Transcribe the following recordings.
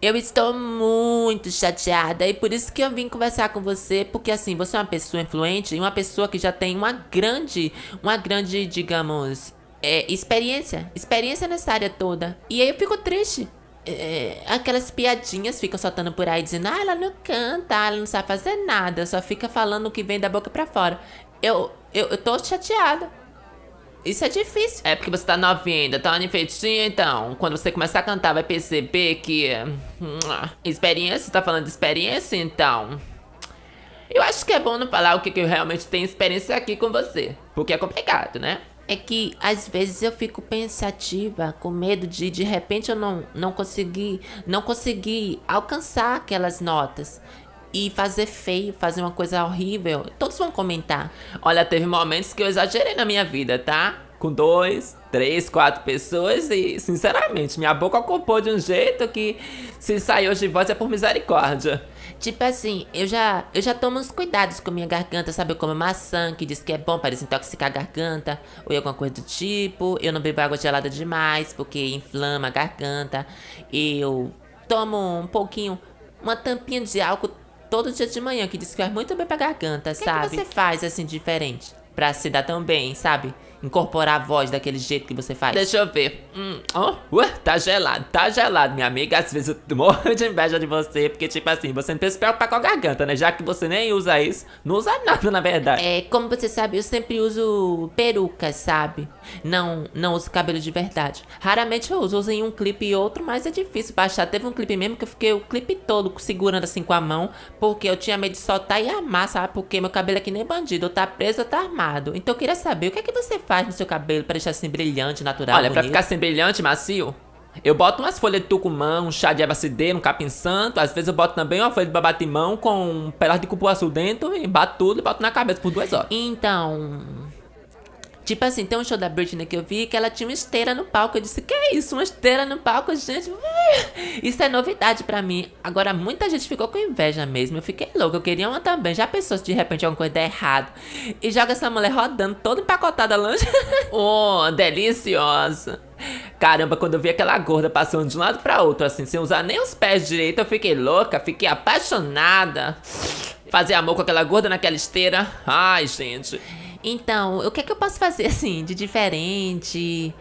Eu estou muito chateada e por isso que eu vim conversar com você, porque assim, você é uma pessoa influente e uma pessoa que já tem uma grande, uma grande, digamos, é, experiência, experiência nessa área toda. E aí eu fico triste. É, aquelas piadinhas ficam soltando por aí dizendo, ah, ela não canta, ela não sabe fazer nada, só fica falando o que vem da boca para fora. Eu, eu, eu tô chateada. Isso é difícil. É porque você tá novinha ainda, tá enfeitinha, então. Quando você começar a cantar, vai perceber que. Hum, experiência? Tá falando de experiência, então? Eu acho que é bom não falar o que, que eu realmente tenho experiência aqui com você. Porque é complicado, né? É que às vezes eu fico pensativa, com medo de de repente eu não, não conseguir, não conseguir alcançar aquelas notas e fazer feio, fazer uma coisa horrível. Todos vão comentar. Olha, teve momentos que eu exagerei na minha vida, tá? Com dois, três, quatro pessoas e, sinceramente, minha boca ocupou de um jeito que se saiu de voz é por misericórdia. Tipo assim, eu já, eu já tomo uns cuidados com minha garganta, sabe? Eu como maçã, que diz que é bom para desintoxicar a garganta, ou alguma coisa do tipo. Eu não bebo água gelada demais, porque inflama a garganta. Eu tomo um pouquinho, uma tampinha de álcool todo dia de manhã, que diz que faz muito bem pra garganta, é que sabe? Que você faz assim diferente pra se dar tão bem, sabe? incorporar a voz daquele jeito que você faz? Deixa eu ver. Hum, oh, uh, tá gelado, tá gelado, minha amiga. Às vezes eu morro de inveja de você, porque, tipo assim, você não precisa preocupar com a garganta, né? Já que você nem usa isso, não usa nada, na verdade. É, como você sabe, eu sempre uso peruca, sabe? Não, não uso cabelo de verdade. Raramente eu uso, uso em um clipe e outro, mas é difícil baixar. Teve um clipe mesmo que eu fiquei o clipe todo segurando assim com a mão, porque eu tinha medo de soltar e amar, sabe? Porque meu cabelo é que nem bandido, ou tá preso ou tá armado. Então eu queria saber, o que é que você faz no seu cabelo pra deixar assim brilhante, natural, Olha, bonito? pra ficar assim brilhante, macio, eu boto umas folhas de tucumã, um chá de erva um capim santo. Às vezes eu boto também uma folha de babatimão com um pedaço de cupuaçu dentro e bato tudo e boto na cabeça por duas horas. Então, Tipo assim, tem um show da Britney que eu vi que ela tinha uma esteira no palco. Eu disse, que é isso? Uma esteira no palco? Gente, isso é novidade para mim. Agora, muita gente ficou com inveja mesmo. Eu fiquei louca, eu queria uma também. Já pensou se de repente alguma coisa der errado? E joga essa mulher rodando, toda empacotada longe. oh, deliciosa. Caramba, quando eu vi aquela gorda passando de um lado para outro, assim, sem usar nem os pés direito, eu fiquei louca, fiquei apaixonada. Fazer amor com aquela gorda naquela esteira. Ai, gente. Então, o que é que eu posso fazer assim de diferente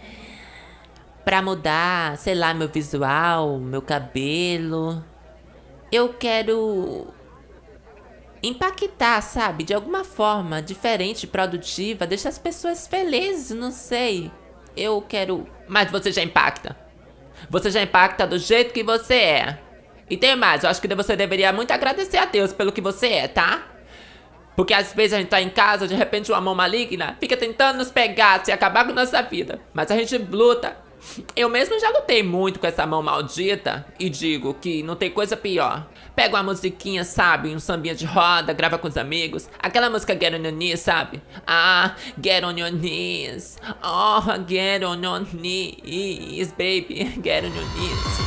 para mudar, sei lá, meu visual, meu cabelo? Eu quero impactar, sabe, de alguma forma diferente, produtiva, deixar as pessoas felizes, não sei. Eu quero, mas você já impacta. Você já impacta do jeito que você é. E tem mais, eu acho que você deveria muito agradecer a Deus pelo que você é, tá? Porque às vezes a gente tá em casa, de repente uma mão maligna fica tentando nos pegar e acabar com nossa vida. Mas a gente luta. Eu mesmo já lutei muito com essa mão maldita e digo que não tem coisa pior. Pega uma musiquinha, sabe? Um sambinha de roda, grava com os amigos. Aquela música Get on your knees, sabe? Ah, get on your knees. Oh, get on your knees, baby. Get on your knees.